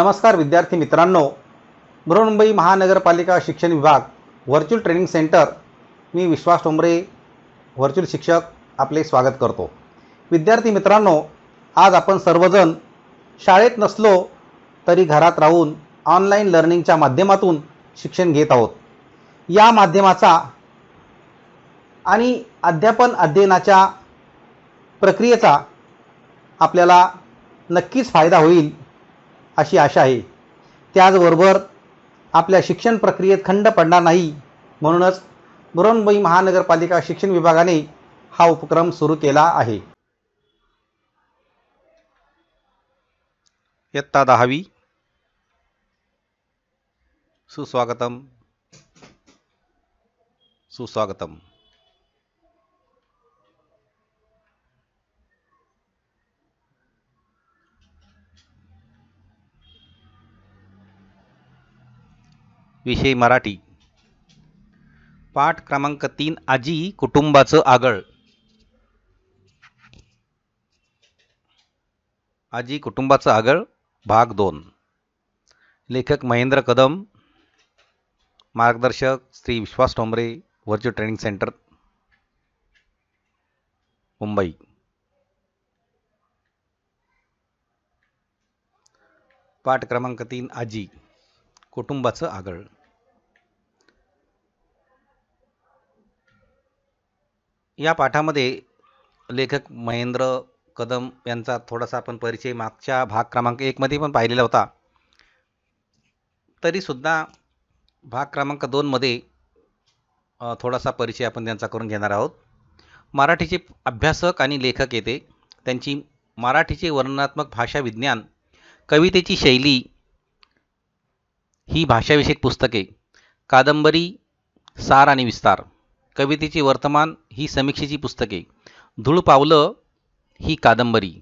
नमस्कार विद्यार्थी मित्रांनो बृहन्मुंबई महानगरपालिका शिक्षण विभाग व्हर्च्युअल ट्रेनिंग सेंटर मी विश्वास टोंबरे व्हर्च्युअल शिक्षक आपले स्वागत करतो विद्यार्थी मित्रांनो आज आपण सर्वजण शाळेत नसलो तरी घरात राहून ऑनलाईन लर्निंगच्या माध्यमातून शिक्षण घेत आहोत या माध्यमाचा आणि अध्यापन अध्ययनाच्या प्रक्रियेचा आपल्याला नक्कीच फायदा होईल अशी आशा आहे त्याचबरोबर आपल्या शिक्षण प्रक्रियेत खंड पडणार नाही म्हणूनच मुरंबई महानगरपालिका शिक्षण विभागाने हा उपक्रम सुरू केला आहे इयत्ता दहावी सुस्वागतम सुस्वागतम विषय मराठी पाठ क्रमांक तीन आजी कुटुंबाचं आगळ आजी कुटुंबाचं आगळ भाग दोन लेखक महेंद्र कदम मार्गदर्शक Shri Vishwas Tombre virtual training centre Mumbai पाठ क्रमांक तीन आजी कुटुंबाचं आगळ या पाठामध्ये लेखक महेंद्र कदम यांचा थोडासा आपण परिचय मागच्या भाग क्रमांक एकमध्ये पण पाहिलेला होता तरीसुद्धा भाग क्रमांक दोनमध्ये थोडासा परिचय आपण त्यांचा करून घेणार आहोत मराठीचे अभ्यासक आणि लेखक येते त्यांची मराठीचे वर्णनात्मक भाषा विज्ञान कवितेची शैली ही भाषाविषयक पुस्तके कादंबरी सार आणि विस्तार कवितेची वर्तमान ही समीक्षेची पुस्तके धूळ पावलं ही कादंबरी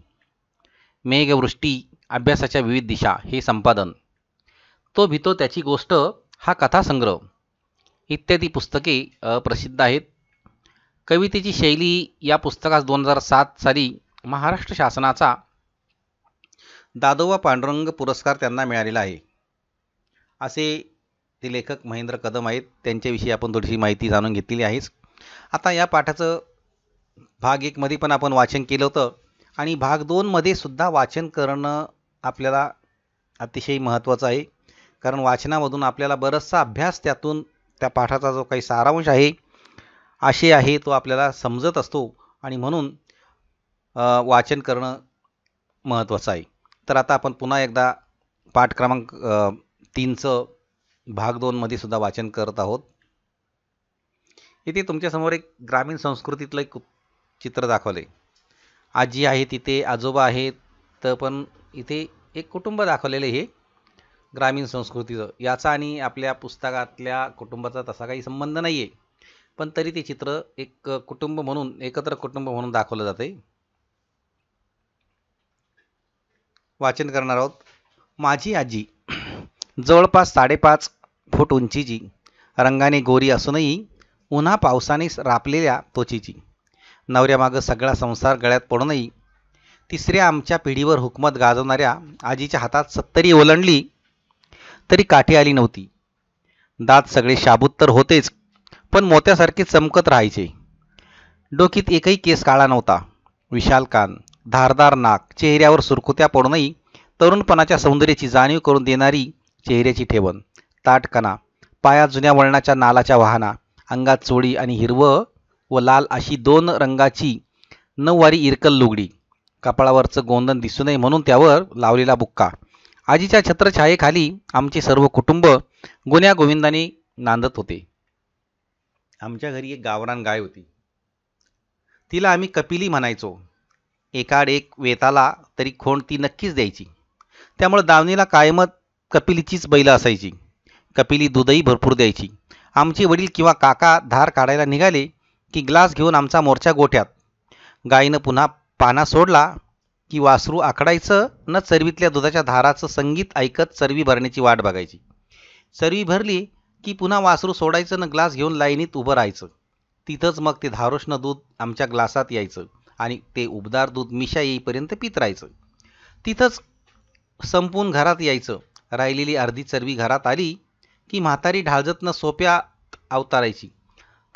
मेघवृष्टी अभ्यासाच्या विविध दिशा हे संपादन तो भितो त्याची गोष्ट हा कथासंग्रह इत्यादी पुस्तके प्रसिद्ध आहेत कवितेची शैली या पुस्तकास दोन हजार सात साली महाराष्ट्र शासनाचा दादोबा पांडुरंग पुरस्कार त्यांना मिळालेला आहे असे ते लेखक महेंद्र कदम आहेत त्यांच्याविषयी आपण थोडीशी माहिती जाणून घेतलेली आहेच आता या पाठाचं भाग एकमध्ये पण आपण वाचन केलं होतं आणि भाग दोनमध्ये सुद्धा वाचन करणं आपल्याला अतिशय महत्त्वाचं आहे कारण वाचनामधून आपल्याला बराचसा अभ्यास त्यातून त्या पाठाचा जो काही सारांश आहे असे आहे तो आपल्याला समजत असतो आणि म्हणून वाचन करणं महत्त्वाचं आहे तर आता आपण पुन्हा एकदा पाठ क्रमांक तीनचं भाग दोनमध्ये सुद्धा वाचन करत आहोत इथे तुमच्यासमोर एक ग्रामीण संस्कृतीतलं एक चित्र दाखवलं आहे आजी आहे तिथे आजोबा आहेत तर पण इथे एक कुटुंब दाखवलेलं हे ग्रामीण संस्कृतीचं याचा आणि आपल्या पुस्तकातल्या कुटुंबाचा तसा काही संबंध नाही आहे पण तरी ते चित्र एक कुटुंब म्हणून एकत्र कुटुंब म्हणून दाखवलं जाते वाचन करणार आहोत माझी आजी जवळपास साडेपाच फूट उंचीची रंगाने गोरी असूनही उन्हा पावसाने रापलेल्या त्वचीची नवऱ्यामागं सगळा संसार गळ्यात पडूनही तिसऱ्या आमच्या पिढीवर हुकमत गाजवणाऱ्या आजीच्या हातात सत्तरी ओलंडली तरी काठी आली नव्हती दात सगळे शाबूत तर होतेच पण मोत्यासारखे चमकत राहायचे डोकीत एकही केस काळा नव्हता विशाल कान धारदार नाक चेहऱ्यावर सुरकुत्या पडूनही तरुणपणाच्या सौंदर्याची जाणीव करून देणारी चेहऱ्याची ठेवण ताटकणा पाया जुन्या वळणाच्या नालाच्या वाहना अंगात चोळी आणि हिरवं व लाल अशी दोन रंगाची नऊवारी इरकल लुगडी कपाळावरचं गोंधन दिसू नये म्हणून त्यावर लावलेला बुक्का आजीच्या छत्रछायेखाली आमचे सर्व कुटुंब गुन्ह्या गोविंदाने नांदत होते आमच्या घरी एक गावरान गाय होती तिला आम्ही कपिली म्हणायचो एकाड एक वेताला तरी खोंड ती नक्कीच द्यायची त्यामुळे दावणीला कायमत कपिलीचीच बैल असायची कपिली दूधही भरपूर द्यायची आमचे वडील किंवा काका धार काढायला निघाले की ग्लास घेऊन आमचा मोर्चा गोठ्यात गायीनं पुन्हा पाना सोडला की वासरू आखडायचं न चरवीतल्या दुधाच्या धाराचं संगीत ऐकत चरवी भरण्याची वाट बघायची चरवी भरली की पुन्हा वासरू सोडायचं न ग्लास घेऊन लाईनीत उभं राहायचं तिथंच मग ते धारोष्ण दूध आमच्या ग्लासात यायचं आणि ते उबदार दूध मिशा येईपर्यंत पित राहायचं तिथंच संपून घरात यायचं राहिलेली अर्धी चरबी घरात आली की म्हातारी न सोप्या अवतारायची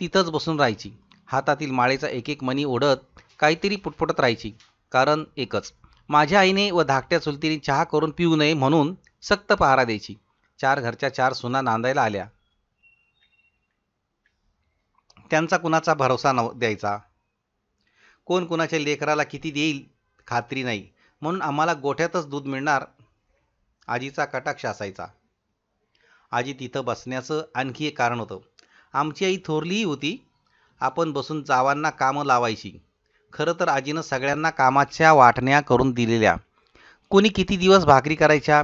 तिथंच बसून राहायची हातातील माळेचा एक एक मणी ओढत काहीतरी पुटपुटत राहायची कारण एकच माझ्या आईने व धाकट्या चुलतीने चहा करून पिऊ नये म्हणून सक्त पहारा द्यायची चार घरच्या चार सुना नांदायला आल्या त्यांचा कुणाचा भरोसा न द्यायचा कोण कुणाच्या लेकराला किती देईल खात्री नाही म्हणून आम्हाला गोठ्यातच दूध मिळणार आजीचा कटाक्ष असायचा आजी तिथं बसण्याचं आणखी एक कारण होतं आमची आई थोरलीही होती आपण बसून जावांना कामं लावायची खरं तर आजीनं सगळ्यांना कामाच्या वाटण्या करून दिलेल्या कोणी किती दिवस भाकरी करायच्या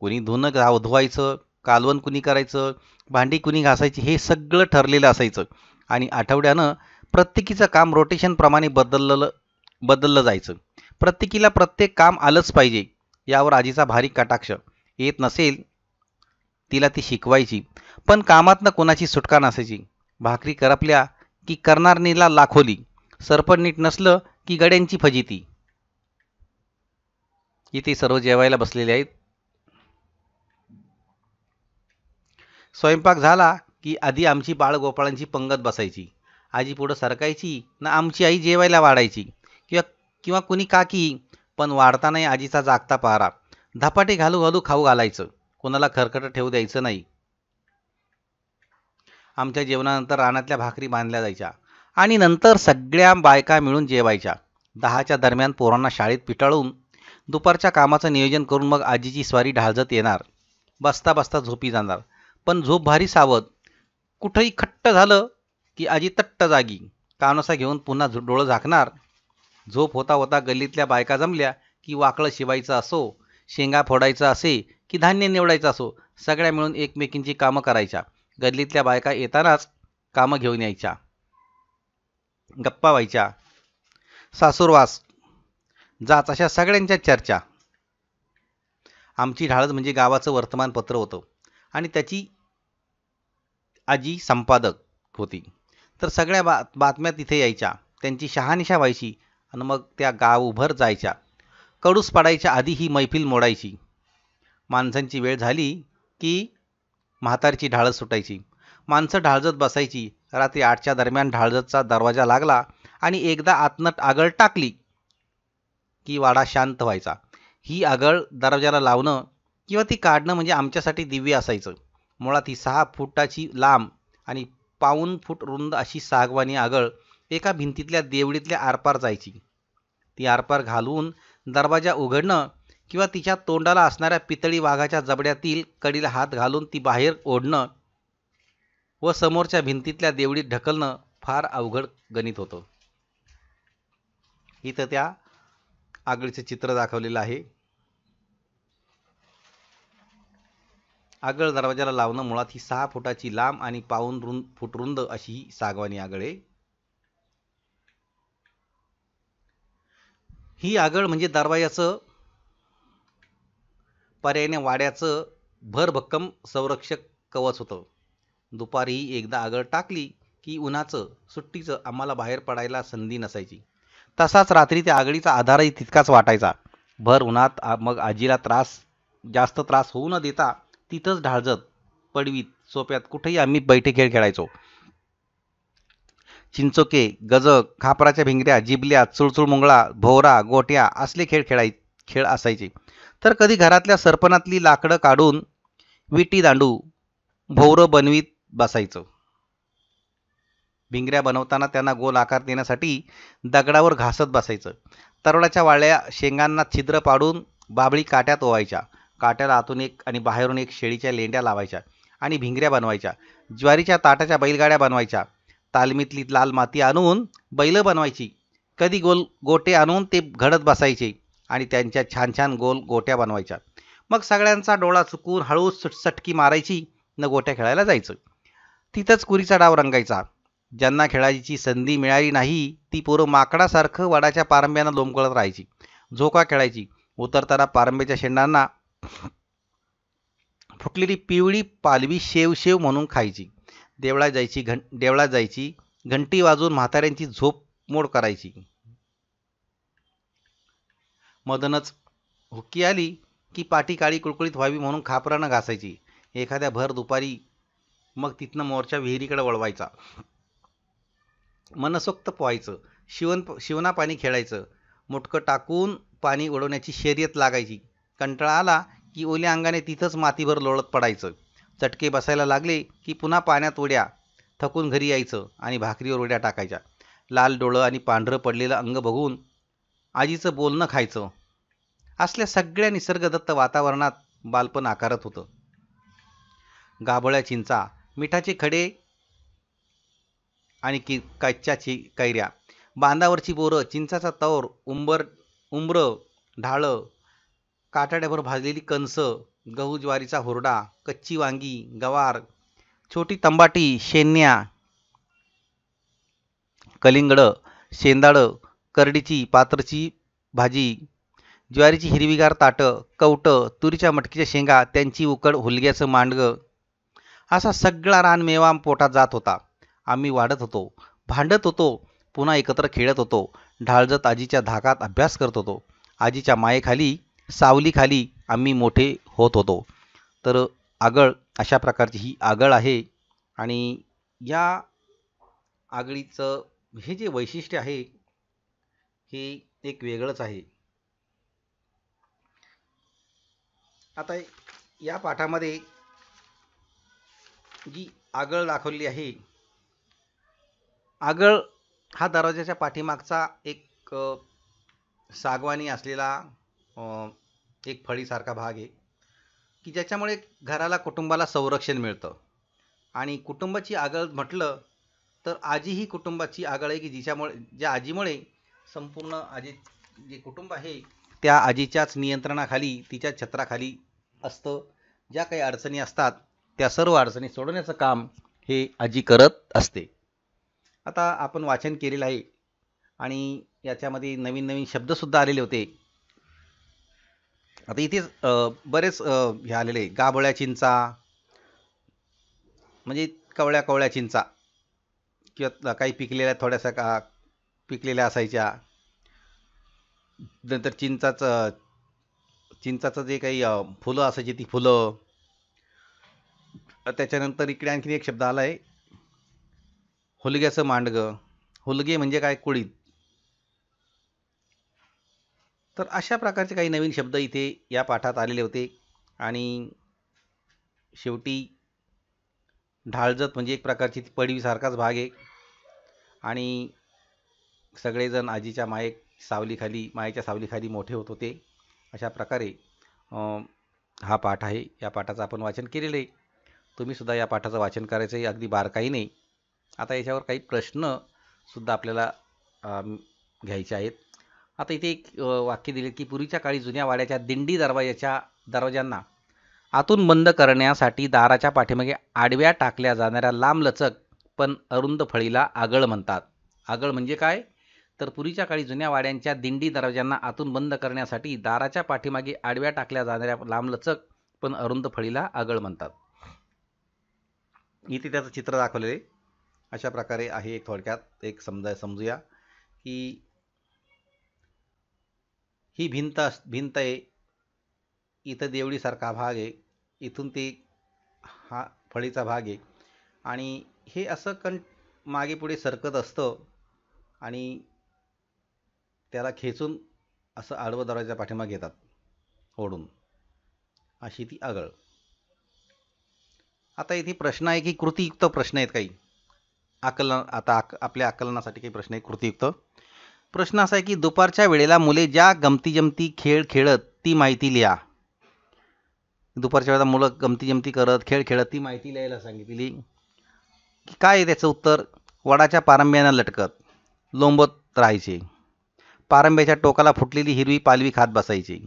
कोणी धुणं गाव धुवायचं कालवण कुणी करायचं भांडी कुणी घासायची हे सगळं ठरलेलं असायचं आणि आठवड्यानं प्रत्येकीचं काम रोटेशनप्रमाणे बदललं बदललं जायचं प्रत्येकीला प्रत्येक काम आलंच पाहिजे यावर आजीचा भारी कटाक्ष येत नसेल तिला ती शिकवायची पण कामातनं कोणाची सुटका नसायची भाकरी करपल्या की करणारणीला लाखोली सरपण नीट नसलं की गड्यांची फजिती इथे सर्व जेवायला बसलेले आहेत स्वयंपाक झाला की आधी आमची बाळगोपाळांची पंगत बसायची आजी पुढं सरकायची ना आमची आई जेवायला वाढायची किंवा किंवा कुणी काकी पण वाढता नाही आजीचा जागता पहारा धपाटी घालू घालू खाऊ घालायचं कोणाला खरखट ठेवू द्यायचं नाही आमच्या जेवणानंतर रानातल्या भाकरी बांधल्या जायच्या आणि नंतर सगळ्या बायका मिळून जेवायच्या दहाच्या दरम्यान पोरांना शाळेत पिटाळून दुपारच्या कामाचं नियोजन करून मग आजीची स्वारी ढाळजत येणार बसता बसता झोपी जाणार पण झोप भारी सावध कुठंही खट्ट झालं की आजी तट्ट जागी कानोसा घेऊन पुन्हा डोळं झाकणार झोप होता होता गल्लीतल्या बायका जमल्या की वाकळं शिवायचं असो शेंगा फोडायचं असे की धान्य निवडायचं असो सगळ्या मिळून एकमेकींची कामं करायच्या गल्लीतल्या बायका येतानाच कामं घेऊन यायच्या गप्पा व्हायच्या सासूरवास जाच अशा सगळ्यांच्या चर्चा आमची ढाळज म्हणजे गावाचं वर्तमानपत्र होतं आणि त्याची आजी संपादक होती तर सगळ्या बा बातम्या तिथे यायच्या त्यांची शहानिशा व्हायची आणि मग त्या उभर जायच्या कडूस पाडायच्या आधी ही मैफिल मोडायची माणसांची वेळ झाली की म्हातारची ढाळ सुटायची माणसं ढाळजत बसायची रात्री आठच्या दरम्यान ढाळजतचा दरवाजा लागला आणि एकदा आतनट आगळ टाकली की वाडा शांत व्हायचा ही आगळ दरवाजाला लावणं किंवा ती काढणं म्हणजे आमच्यासाठी दिव्य असायचं मुळात ही सहा फुटाची लांब आणि पाऊन फूट रुंद अशी सागवानी आगळ एका भिंतीतल्या देवडीतल्या आरपार जायची ती आरपार घालून दरवाजा उघडणं किंवा तिच्या तोंडाला असणाऱ्या पितळी वाघाच्या जबड्यातील कडीला हात घालून ती बाहेर ओढणं व समोरच्या भिंतीतल्या देवडीत ढकलणं फार अवघड गणित होतं इथं त्या आगळीचं चित्र दाखवलेलं आहे आगळ दरवाजाला लावणं मुळात ही सहा फुटाची लांब आणि पाऊन रुंद फूट रुंद अशी ही सागवानी आगळे ही आगळ म्हणजे दरवाजाचं पर्यायाने वाड्याचं भरभक्कम संरक्षक कवच होतं दुपारी एकदा आगळ टाकली की उन्हाचं सुट्टीचं आम्हाला बाहेर पडायला संधी नसायची तसाच रात्री त्या आगळीचा आधारही तितकाच वाटायचा भर उन्हात मग आजीला त्रास जास्त त्रास होऊ न देता तिथंच ढाळजत पडवीत सोप्यात कुठेही आम्ही बैठे खेळ खेळायचो चिंचोके गजक खापराच्या भिंगऱ्या जिबल्या चुळचुळ मुंगळा भोवरा गोट्या असले खेळ खेळाय खेळ असायचे तर कधी घरातल्या सरपणातली लाकडं काढून विटी दांडू भोवरं बनवीत बसायचं भिंगऱ्या बनवताना त्यांना गोल आकार देण्यासाठी दगडावर घासत बसायचं तरोडाच्या वाळ्या शेंगांना छिद्र पाडून बाबळी काट्यात ओवायच्या काट्याला आतून एक आणि बाहेरून एक शेळीच्या लेंड्या लावायच्या आणि भिंगऱ्या बनवायच्या ज्वारीच्या ताटाच्या बैलगाड्या बनवायच्या तालमीतली लाल माती आणून बैल बनवायची कधी गोल गोटे आणून ते घडत बसायचे आणि त्यांच्या छान छान गोल गोट्या बनवायच्या मग सगळ्यांचा डोळा चुकून हळू सटकी मारायची न गोट्या खेळायला जायचं तिथंच कुरीचा डाव रंगायचा ज्यांना खेळायची संधी मिळाली नाही ती पोरं माकडासारखं वडाच्या पारंब्यांना लोंबकळत राहायची झोका खेळायची उतरताना पारंब्याच्या शेंडांना फुटलेली पिवळी पालवी शेव शेव म्हणून खायची देवळा जायची घं देवळा जायची घंटी वाजून म्हाताऱ्यांची झोप मोड करायची मदनच हुक्की आली की पाठी काळी कुळकुळीत व्हावी म्हणून खापरानं घासायची एखाद्या भर दुपारी मग तिथनं मोर्चा विहिरीकडे वळवायचा मनसोक्त पोहायचं शिवण शिवना पाणी खेळायचं मुटकं टाकून पाणी उडवण्याची शर्यत लागायची कंटाळा आला की ओल्या अंगाने तिथंच मातीभर लोळत पडायचं चटके बसायला लागले की पुन्हा पाण्यात उड्या थकून घरी यायचं आणि भाकरीवर उड्या टाकायच्या लाल डोळं आणि पांढरं पडलेलं अंग बघून आजीचं बोलणं खायचं असल्या सगळ्या निसर्गदत्त वातावरणात बालपण आकारत होतं गाभळ्या चिंचा मिठाचे खडे आणि कि कच्च्याची कैऱ्या बांधावरची बोरं चिंचाचा तौर उंबर उंबरं ढाळं काटाड्याभर भाजलेली कणसं गहू ज्वारीचा हुरडा कच्ची वांगी गवार छोटी तंबाटी शेन्या कलिंगडं शेंदाळं करडीची पात्रची भाजी ज्वारीची हिरवीगार ताटं कवटं तुरीच्या मटकीच्या शेंगा त्यांची उकड हुलग्याचं मांडगं असा सगळा रानमेवा पोटात जात होता आम्ही वाढत होतो भांडत होतो पुन्हा एकत्र खेळत होतो ढाळजत आजीच्या धाकात अभ्यास करत होतो आजीच्या मायेखाली सावलीखाली आम्ही मोठे होत होतो तर आगळ अशा प्रकारची ही आगळ आहे आणि या आगळीचं हे जे वैशिष्ट्य आहे हे एक वेगळंच आहे आता या पाठामध्ये जी आगळ दाखवली आहे आगळ हा दरवाजाच्या पाठीमागचा एक सागवानी असलेला एक फळीसारखा भाग आहे की ज्याच्यामुळे घराला कुटुंबाला संरक्षण मिळतं आणि कुटुंबाची आगळ म्हटलं तर आजी ही कुटुंबाची आगळ आहे की जिच्यामुळे ज्या आजीमुळे संपूर्ण आजी जे कुटुंब आहे त्या आजीच्याच नियंत्रणाखाली तिच्या छत्राखाली असतं ज्या काही अडचणी असतात त्या सर्व अडचणी सोडवण्याचं काम हे आजी करत असते आता आपण वाचन केलेलं आहे आणि याच्यामध्ये नवीन नवीन शब्दसुद्धा आलेले होते आता इथेच बरेच हे आलेले गाबळ्या चिंचा म्हणजे कवळ्या कवळ्या चिंचा किंवा काही पिकलेल्या थोड्याशा का पिकलेल्या असायच्या नंतर चिंचाचं चिंचाचं जे काही फुलं असायची ती फुलं त्याच्यानंतर इकडे आणखी एक शब्द आला आहे हुलग्याचं मांडगं हुलगे म्हणजे काय कुळीत तर अशा प्रकारचे काही नवीन शब्द इथे या पाठात आलेले होते आणि शेवटी ढाळजत म्हणजे एक प्रकारची पडवीसारखाच भाग आहे आणि सगळेजण आजीच्या माये सावलीखाली मायेच्या सावलीखाली मोठे होत होते अशा प्रकारे हा पाठ आहे या पाठाचं आपण वाचन केलेलं आहे तुम्हीसुद्धा या पाठाचं वाचन करायचं आहे अगदी नाही आता याच्यावर काही प्रश्नसुद्धा आपल्याला घ्यायचे आहेत आता इथे एक वाक्य दिले की पूर्वीच्या काळी जुन्या वाड्याच्या दिंडी दरवाजाच्या दरवाज्यांना आतून बंद करण्यासाठी दाराच्या पाठीमागे आडव्या टाकल्या जाणाऱ्या लांबलचक पण अरुंद फळीला आगळ म्हणतात आगळ म्हणजे काय तर पूर्वीच्या काळी जुन्या वाड्यांच्या दिंडी दरवाज्यांना आतून बंद करण्यासाठी दाराच्या पाठीमागे आडव्या टाकल्या जाणाऱ्या लांबलचक पण अरुंद फळीला आगळ म्हणतात इथे त्याचं चित्र दाखवलेले अशा प्रकारे आहे थोडक्यात एक समजा समजूया की ही भिंत अस भिंत आहे इथं देवळीसारखा भाग आहे इथून ते हा फळीचा भाग आहे आणि हे असं कण मागे पुढे सरकत असतं आणि त्याला खेचून असं आडवं दरवाजा पाठीमागे घेतात ओढून अशी ती आगळ आता इथे प्रश्न आहे की कृतीयुक्त प्रश्न आहेत काही आकलन आता आक आपल्या आकलनासाठी काही प्रश्न आहे कृतीयुक्त प्रश्न असा आहे की दुपारच्या वेळेला मुले ज्या गमती जमती खेळ खेळत ती माहिती लिहा दुपारच्या वेळेला मुलं गमती जमती करत खेळ खेळत ती माहिती लिहायला सांगितली की काय त्याचं उत्तर वडाच्या पारंब्यानं लटकत लोंबत राहायचे पारंब्याच्या टोकाला फुटलेली हिरवी पालवी खात बसायची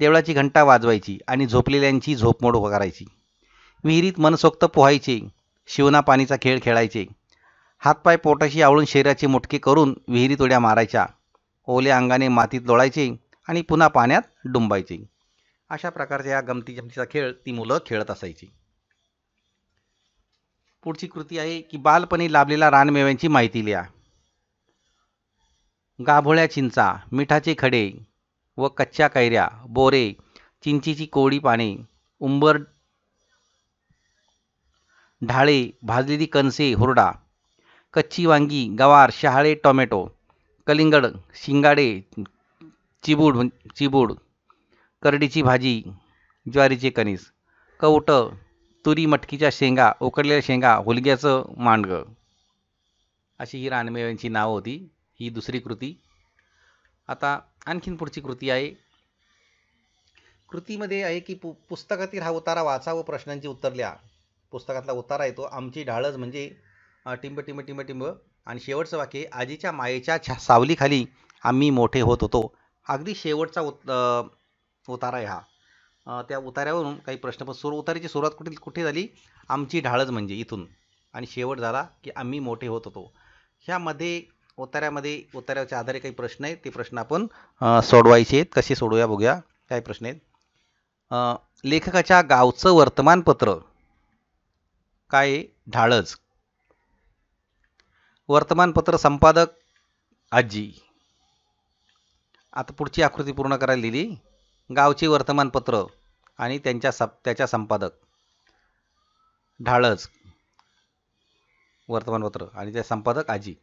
देवळाची घंटा वाजवायची आणि झोपलेल्यांची झोपमोड करायची विहिरीत मनसोक्त पोहायचे शिवना पाणीचा खेळ खेळायचे हातपाय पोटाशी आवळून शरीराची मुटके करून विहिरीत उड्या मारायच्या ओल्या अंगाने मातीत लोळायचे आणि पुन्हा पाण्यात डुंबायचे अशा प्रकारच्या या गमती जमतीचा खेळ ती मुलं खेळत असायची पुढची कृती आहे की बालपणी लाभलेल्या रानमेव्यांची माहिती लिहा गाभोळ्या चिंचा मिठाचे खडे व कच्च्या कैऱ्या बोरे चिंचीची कोळी पाने उंबर ढाळे भाजलेली कणसे हुरडा कच्ची वांगी गवार शहाळे टोमॅटो कलिंगड शिंगाडे चिबूड चिबूड करडीची भाजी ज्वारीचे कणीस कवट तुरी मटकीच्या शेंगा उकडलेल्या शेंगा हुलग्याचं मांडग अशी ही रानमेव्यांची नावं होती ही दुसरी कृती आता आणखीन पुढची कृती आहे कृतीमध्ये आहे की पु पुस्तकातील हा उतारा वाचा व प्रश्नांची उत्तर लिहा पुस्तकातला उतारा येतो आमची ढाळज म्हणजे टिंब टिंब टिंब टिंब आणि शेवटचं वाक्य आजीच्या मायेच्या छा सावलीखाली आम्ही मोठे होत होतो अगदी शेवटचा उत उतारा आहे हा त्या उतार्यावरून काही प्रश्न पण सुर उतारीची सुरुवात कुठे कुठे झाली आमची ढाळच म्हणजे इथून आणि शेवट झाला की आम्ही मोठे होत होतो ह्यामध्ये उतार्यामध्ये उतार्याच्या आधारे काही प्रश्न आहेत ते प्रश्न आपण सोडवायचे आहेत कसे सोडवूया बघूया काय प्रश्न आहेत लेखकाच्या गावचं वर्तमानपत्र काय ढाळज वर्तमानपत्र संपादक आजी आता पुढची आकृती पूर्ण करायला दिली गावची वर्तमानपत्र आणि त्यांच्या सप त्याच्या संपादक ढाळज वर्तमानपत्र आणि त्या संपादक आजी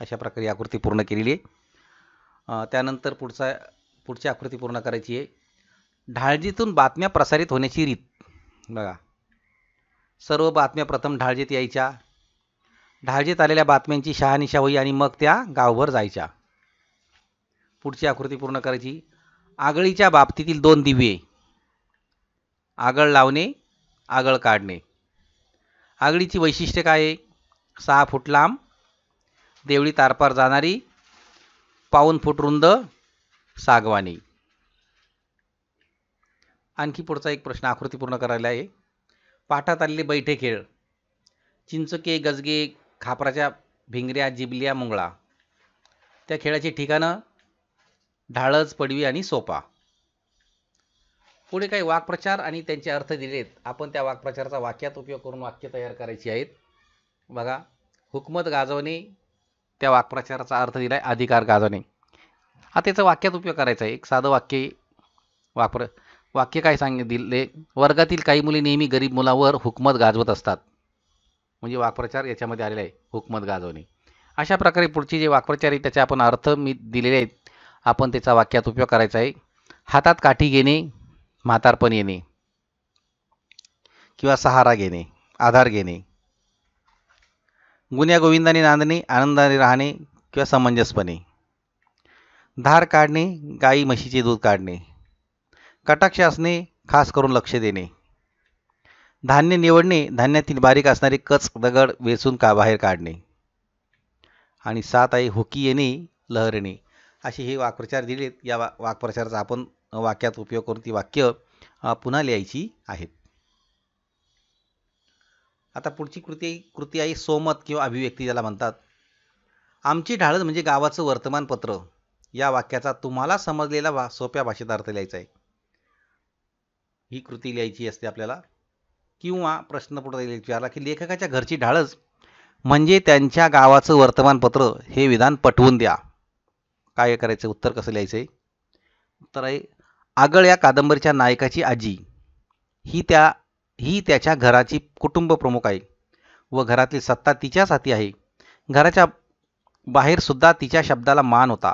अशा प्रकारे आकृती पूर्ण केलेली आहे त्यानंतर पुढचा पुढची आकृती पूर्ण करायची आहे ढाळजीतून बातम्या प्रसारित होण्याची रीत बघा सर्व बातम्या प्रथम ढाळजीत यायच्या ढाळजीत आलेल्या बातम्यांची शहानिशा होई आणि मग त्या गावभर जायच्या पुढची आकृती पूर्ण करायची आगळीच्या बाबतीतील दोन दिव्ये आगळ लावणे आगळ काढणे आगळीची वैशिष्ट्य काय आहे सहा फूट लांब देवळी तारपार जाणारी पाऊन फूट रुंद सागवानी आणखी पुढचा एक प्रश्न आकृती पूर्ण करायला आहे पाठात आलेले बैठे खेळ चिंचके गजगे खापराच्या भिंगऱ्या जिबल्या मुंगळा त्या खेळाची ठिकाणं ढाळज पडवी आणि सोपा पुढे काही वाक्प्रचार आणि त्यांचे अर्थ दिलेत आपण त्या वाक्प्रचाराचा वाक्यात उपयोग करून वाक्य तयार करायची आहेत बघा हुकमत गाजवणे त्या वाक्प्रचाराचा अर्थ दिला आहे अधिकार गाजवणे हा त्याचा वाक्यात उपयोग करायचा आहे एक साधं वाक्य वापर वाक्य काय सांग दिले वर्गातील काही मुली नेहमी गरीब मुलावर हुकमत गाजवत असतात म्हणजे वाक्प्रचार याच्यामध्ये आलेला आहे हुकमत गाजवणे अशा प्रकारे पुढचे जे वाक्प्रचार आहे त्याचे आपण अर्थ मी दिलेले आहेत आपण त्याचा वाक्यात उपयोग करायचा आहे हातात काठी घेणे म्हातारपण येणे किंवा सहारा घेणे आधार घेणे गोविंदाने नांदणे आनंदाने राहणे किंवा समंजसपणे धार काढणे गाई म्हशीचे दूध काढणे कटाक्ष असणे खास करून लक्ष देणे धान्य निवडणे धान्यातील बारीक असणारे कच दगड वेचून का बाहेर काढणे आणि सात आहे हुकी येणे लहरणे असे हे वाक्प्रचार दिलेत या वा वाक्प्रचाराचा आपण वाक्यात उपयोग करून ती वाक्य पुन्हा लिहायची आहेत आता पुढची कृती कृती आहे सोमत किंवा अभिव्यक्ती ज्याला म्हणतात आमची ढाळज म्हणजे गावाचं वर्तमानपत्र या वाक्याचा तुम्हाला समजलेला वा सोप्या भाषेत अर्थ लिहायचा आहे ही कृती लिहायची असते आपल्याला किंवा प्रश्न पुढे विचारला की लेखकाच्या घरची ढाळच म्हणजे त्यांच्या गावाचं वर्तमानपत्र हे विधान पटवून द्या काय करायचं उत्तर कसं लिहायचं आहे उत्तर आहे आगळ या कादंबरीच्या नायकाची आजी ही त्या ही त्याच्या घराची कुटुंब प्रमुख आहे व घरातली सत्ता तिच्याच हाती आहे घराच्या बाहेरसुद्धा तिच्या शब्दाला मान होता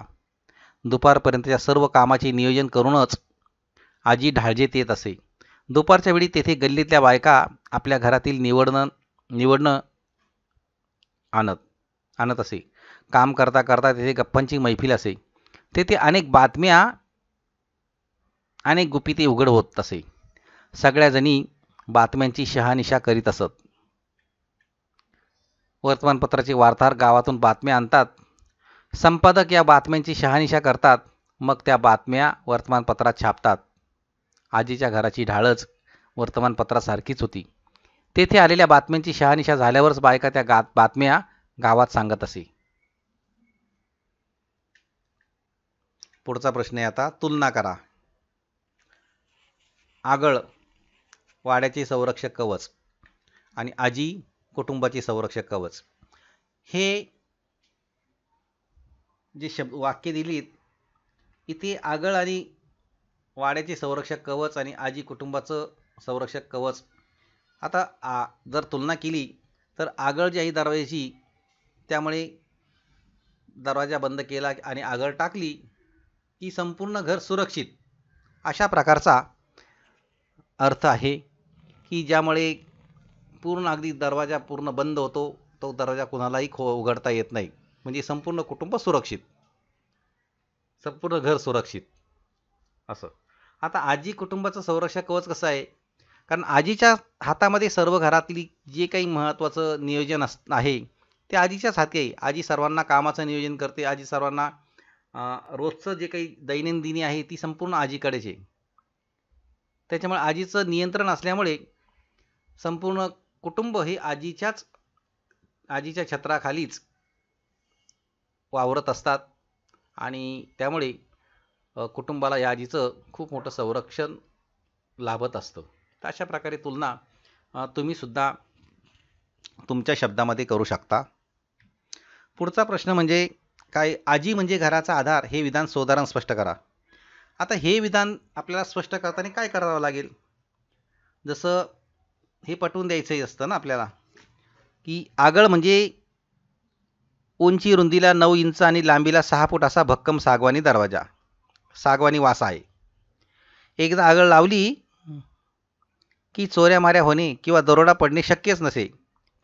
दुपारपर्यंतच्या सर्व कामाचे नियोजन करूनच आजी ढाळजेत येत असे दुपारच्या वेळी तेथे गल्लीतल्या बायका आपल्या घरातील निवडणं निवडणं आणत आणत असे काम करता करता तेथे गप्पांची मैफिल असे तेथे अनेक बातम्या अनेक गुपिते उघड होत असे सगळ्याजणी बातम्यांची शहानिशा करीत असत वर्तमानपत्राचे वार्ताहर गावातून बातम्या आणतात संपादक या बातम्यांची शहानिशा करतात मग त्या बातम्या वर्तमानपत्रात छापतात आजीच्या घराची ढाळच वर्तमानपत्रासारखीच होती तेथे आलेल्या बातम्यांची शहानिशा झाल्यावरच बायका त्या गा बातम्या गावात सांगत असे पुढचा प्रश्न आहे आता तुलना करा आगळ वाड्याचे संरक्षक कवच आणि आजी कुटुंबाचे संरक्षक कवच हे जे शब्द वाक्य दिलीत इथे आगळ आणि वाड्याचे संरक्षक कवच आणि आजी कुटुंबाचं संरक्षक कवच आता आ जर तुलना केली तर आगळ जी आहे दरवाजाची त्यामुळे दरवाजा बंद केला आणि आगळ टाकली की संपूर्ण घर सुरक्षित अशा प्रकारचा अर्थ आहे की ज्यामुळे पूर्ण अगदी दरवाजा पूर्ण बंद होतो तो दरवाजा कुणालाही खो उघडता येत नाही म्हणजे संपूर्ण कुटुंब सुरक्षित संपूर्ण घर सुरक्षित असं आता आजी कुटुंबाचं संरक्षण कवच कसं आहे कारण आजीच्या हातामध्ये सर्व घरातली जे काही महत्त्वाचं नियोजन अस आहे ते आजीच्याच हाती आहे आजी सर्वांना कामाचं नियोजन करते आजी सर्वांना रोजचं जे काही दैनंदिनी आहे ती संपूर्ण आजीकडेच आहे त्याच्यामुळे आजीचं नियंत्रण असल्यामुळे संपूर्ण कुटुंब हे आजीच्याच आजीच्या छत्राखालीच वावरत असतात आणि त्यामुळे कुटुंबाला या आजीचं खूप मोठं संरक्षण लाभत असतं तर अशा प्रकारे तुलना तुम्हीसुद्धा तुमच्या शब्दामध्ये करू शकता पुढचा प्रश्न म्हणजे काय आजी म्हणजे घराचा आधार हे विधान सोदारण स्पष्ट करा आता हे विधान आपल्याला स्पष्ट करताना काय करावं लागेल जसं हे पटवून द्यायचंही असतं ना आपल्याला की आगळ म्हणजे उंची रुंदीला नऊ इंच आणि लांबीला सहा फूट असा भक्कम सागवानी दरवाजा सागवानी वास आहे एकदा आगळ लावली की चोऱ्या माऱ्या होणे किंवा दरोडा पडणे शक्यच नसे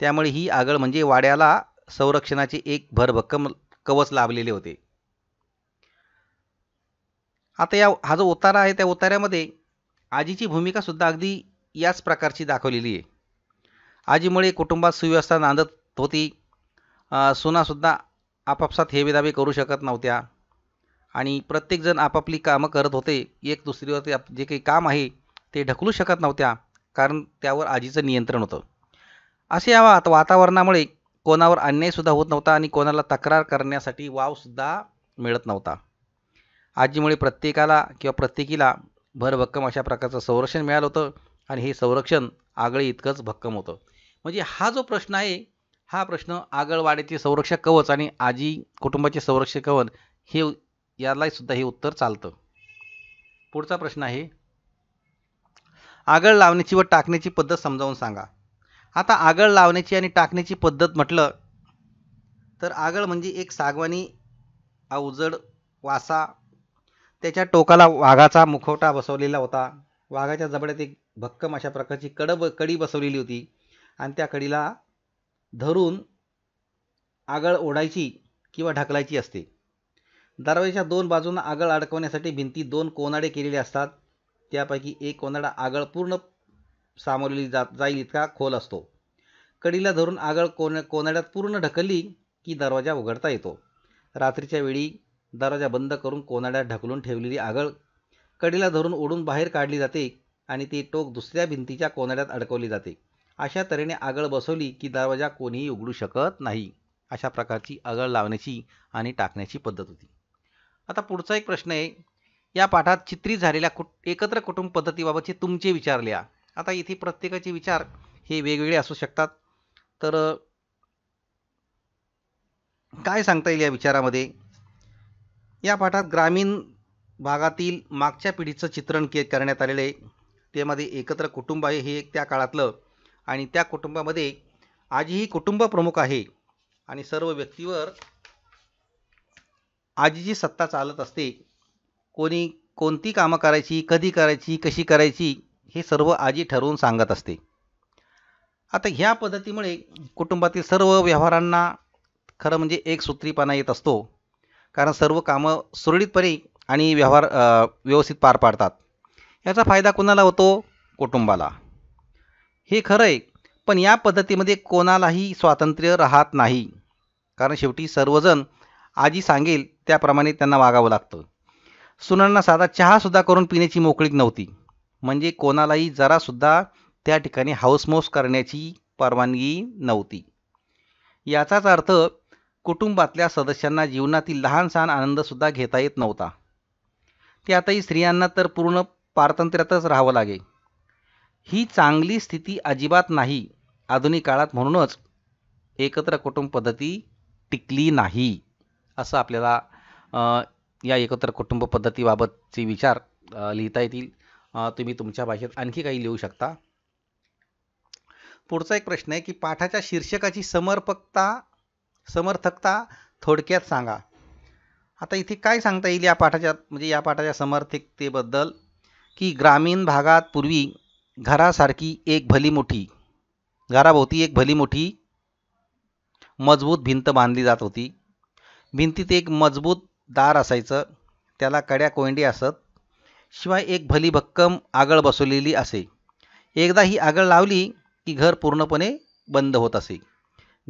त्यामुळे ही आगळ म्हणजे वाड्याला संरक्षणाचे एक भरभक्कम कवच लाभलेले होते आता या हा जो उतारा आहे त्या उतार्यामध्ये आजीची भूमिका सुद्धा अगदी याच प्रकारची दाखवलेली आहे आजीमुळे कुटुंबात सुव्यवस्था नांदत होती सुनासुद्धा आपापसात हेवेदावे करू शकत नव्हत्या आणि प्रत्येकजण आपापली कामं करत होते एक दुसरीवरती जे काही काम आहे ते ढकलू शकत नव्हत्या कारण त्यावर आजीचं नियंत्रण होतं असे या वातावरणामुळे कोणावर अन्यायसुद्धा होत नव्हता आणि कोणाला तक्रार करण्यासाठी वावसुद्धा मिळत नव्हता आजीमुळे प्रत्येकाला किंवा प्रत्येकीला भरभक्कम अशा प्रकारचं संरक्षण मिळालं होतं आणि हे संरक्षण आगळे इतकंच भक्कम होतं म्हणजे हा जो प्रश्न आहे हा प्रश्न आगळवाड्याचे संरक्षक कवच आणि आजी कुटुंबाचे संरक्षक कवच हे सुद्धा हे उत्तर चालतं पुढचा प्रश्न आहे आगळ लावण्याची व टाकण्याची पद्धत समजावून सांगा आता आगळ लावण्याची आणि टाकण्याची पद्धत म्हटलं तर आगळ म्हणजे एक सागवानी अवजड वासा त्याच्या टोकाला वाघाचा मुखवटा बसवलेला होता वाघाच्या जबड्यात एक भक्कम अशा प्रकारची कडब कडी बसवलेली होती आणि त्या कडीला धरून आगळ ओढायची किंवा ढकलायची असते दरवाजाच्या दोन बाजूंना आगळ अडकवण्यासाठी भिंती दोन कोनाडे केलेले असतात त्यापैकी एक कोनाडा आगळ पूर्ण सामावलेली जात जाईल इतका खोल असतो कडीला धरून आगळ कोन कोनाड्यात पूर्ण ढकलली की दरवाजा उघडता येतो रात्रीच्या वेळी दरवाजा बंद करून कोनाड्यात ढकलून ठेवलेली आगळ कडीला धरून ओढून बाहेर काढली जाते आणि ती टोक दुसऱ्या भिंतीच्या कोनाड्यात अडकवली जाते अशा तऱ्हेने आगळ बसवली की दरवाजा कोणीही उघडू शकत नाही अशा प्रकारची आगळ लावण्याची आणि टाकण्याची पद्धत होती आता पुढचा एक प्रश्न आहे या पाठात चित्रित झालेल्या कुट एकत्र कुटुंब पद्धतीबाबतचे तुमचे विचार लिहा आता इथे प्रत्येकाचे विचार हे वेगवेगळे असू शकतात तर काय सांगता येईल या विचारामध्ये या पाठात ग्रामीण भागातील मागच्या पिढीचं चित्रण के करण्यात आलेलं आहे त्यामध्ये एकत्र कुटुंब आहे हे त्या काळातलं आणि त्या कुटुंबामध्ये आजही कुटुंब प्रमुख आहे आणि सर्व व्यक्तीवर आजी जी सत्ता चालत असते कोणी कोणती कामं करायची कधी करायची कशी करायची हे सर्व आजी ठरवून सांगत असते आता ह्या पद्धतीमुळे कुटुंबातील सर्व व्यवहारांना खरं म्हणजे एक सूत्रीपणा येत असतो कारण सर्व कामं सुरळीतपणे आणि व्यवहार व्यवस्थित पार पाडतात याचा फायदा कोणाला होतो कुटुंबाला हे खरं आहे पण या पद्धतीमध्ये कोणालाही स्वातंत्र्य राहत नाही कारण शेवटी सर्वजण आजी सांगेल त्याप्रमाणे त्यांना वागावं लागतं सुनांना साधा चहासुद्धा करून पिण्याची मोकळीक नव्हती म्हणजे कोणालाही जरासुद्धा त्या ठिकाणी हाऊसमौस करण्याची परवानगी नव्हती याचाच अर्थ कुटुंबातल्या सदस्यांना जीवनातील लहान सहान आनंदसुद्धा घेता येत नव्हता त्यातही स्त्रियांना तर पूर्ण पारतंत्र्यातच राहावं लागे ही चांगली स्थिती अजिबात नाही आधुनिक काळात म्हणूनच एकत्र कुटुंब पद्धती टिकली नाही असं आपल्याला या एकत्र कुटुंब पद्धतीबाबतचे विचार लिहिता येतील तुम्ही तुमच्या भाषेत आणखी काही लिहू शकता पुढचा एक प्रश्न आहे की पाठाच्या शीर्षकाची समर्पकता समर्थकता थोडक्यात सांगा आता इथे काय सांगता येईल या पाठाच्या म्हणजे या पाठाच्या समर्थकतेबद्दल की ग्रामीण भागात पूर्वी घरासारखी एक भली मोठी घराभोवती एक भली मोठी मजबूत भिंत बांधली जात होती भिंतीत एक मजबूत दार असायचं त्याला कड्या कोयंडी असत शिवाय एक भली आगळ बसवलेली असे एकदा ही आगळ लावली की घर पूर्णपणे बंद होत असे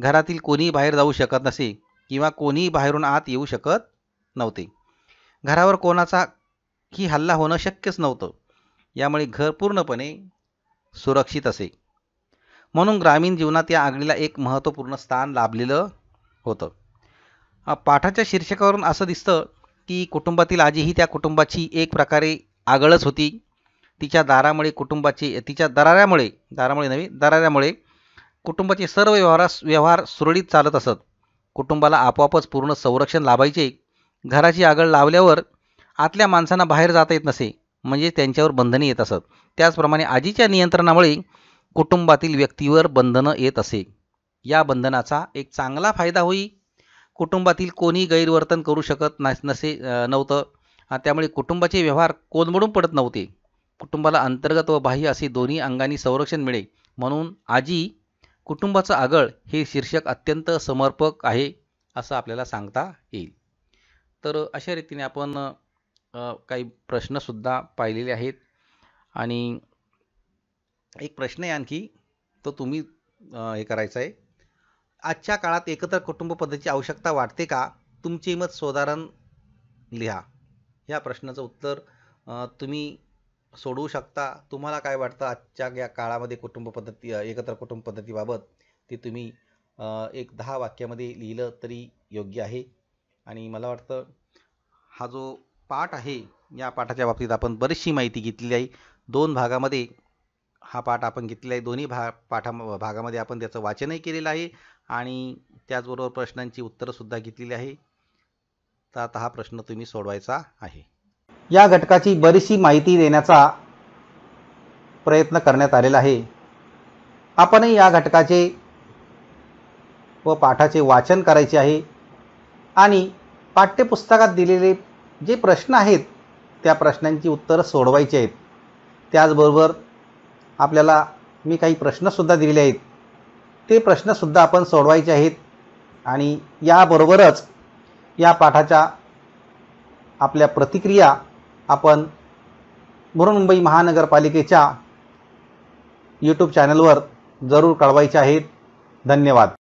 घरातील कोणीही बाहेर जाऊ शकत नसे किंवा कोणीही बाहेरून आत येऊ शकत नव्हते घरावर कोणाचा ही हल्ला होणं शक्यच नव्हतं यामुळे घर पूर्णपणे सुरक्षित असे म्हणून ग्रामीण जीवनात या आगळीला एक महत्त्वपूर्ण स्थान लाभलेलं होतं पाठाच्या शीर्षकावरून असं दिसतं की कुटुंबातील आजी ही त्या कुटुंबाची एक प्रकारे आगळच होती तिच्या दारामुळे कुटुंबाची तिच्या दराऱ्यामुळे दारामुळे नव्हे दराऱ्यामुळे कुटुंबाचे सर्व व्यवहारास व्यवहार सुरळीत चालत असत कुटुंबाला आपोआपच पूर्ण संरक्षण लाभायचे घराची आगळ लावल्यावर आतल्या माणसांना बाहेर जाता येत नसे म्हणजे त्यांच्यावर बंधने येत असत त्याचप्रमाणे आजीच्या नियंत्रणामुळे कुटुंबातील व्यक्तीवर बंधनं येत असे या बंधनाचा एक चांगला फायदा होई कुटुंबातील कोणी गैरवर्तन करू शकत नाही नसे नव्हतं त्यामुळे कुटुंबाचे व्यवहार कोलमडून पडत नव्हते कुटुंबाला अंतर्गत व बाह्य असे दोन्ही अंगांनी संरक्षण मिळेल म्हणून आजी कुटुंबाचं आगळ हे शीर्षक अत्यंत समर्पक आहे असं आपल्याला सांगता येईल तर अशा रीतीने आपण काही प्रश्नसुद्धा पाहिलेले आहेत आणि एक प्रश्न आहे आणखी तो तुम्ही हे करायचा आहे आजच्या काळात एकत्र कुटुंब पद्धतीची आवश्यकता वाटते का तुमचे मत सोदारण लिहा या प्रश्नाचं उत्तर तुम्ही सोडवू शकता तुम्हाला काय वाटतं आजच्या या काळामध्ये कुटुंब पद्धती एकत्र कुटुंब पद्धतीबाबत ते तुम्ही एक दहा वाक्यामध्ये लिहिलं तरी योग्य आहे आणि मला वाटतं हा जो पाठ आहे या पाठाच्या बाबतीत आपण बरीचशी माहिती घेतली आहे दोन भागामध्ये हा पाठ आपण घेतलेला आहे दोन्ही भा पाठा भागामध्ये आपण त्याचं वाचनही केलेलं आहे आणि त्याचबरोबर प्रश्नांची उत्तरंसुद्धा घेतलेली आहे तर आता हा प्रश्न तुम्ही सोडवायचा आहे या घटकाची बरीचशी माहिती देण्याचा प्रयत्न करण्यात आलेला आहे आपणही या घटकाचे व पाठाचे वाचन करायचे आहे आणि पाठ्यपुस्तकात दिलेले जे प्रश्न आहेत त्या प्रश्नांची उत्तरं सोडवायची आहेत त्याचबरोबर आपल्याला मी काही प्रश्नसुद्धा दिलेले आहेत ते प्रश्नसुद्धा आपण सोडवायचे आहेत आणि याबरोबरच या पाठाच्या आपल्या प्रतिक्रिया आपण बृहन्मुंबई महानगरपालिकेच्या यूट्यूब चॅनलवर जरूर कळवायचे आहेत धन्यवाद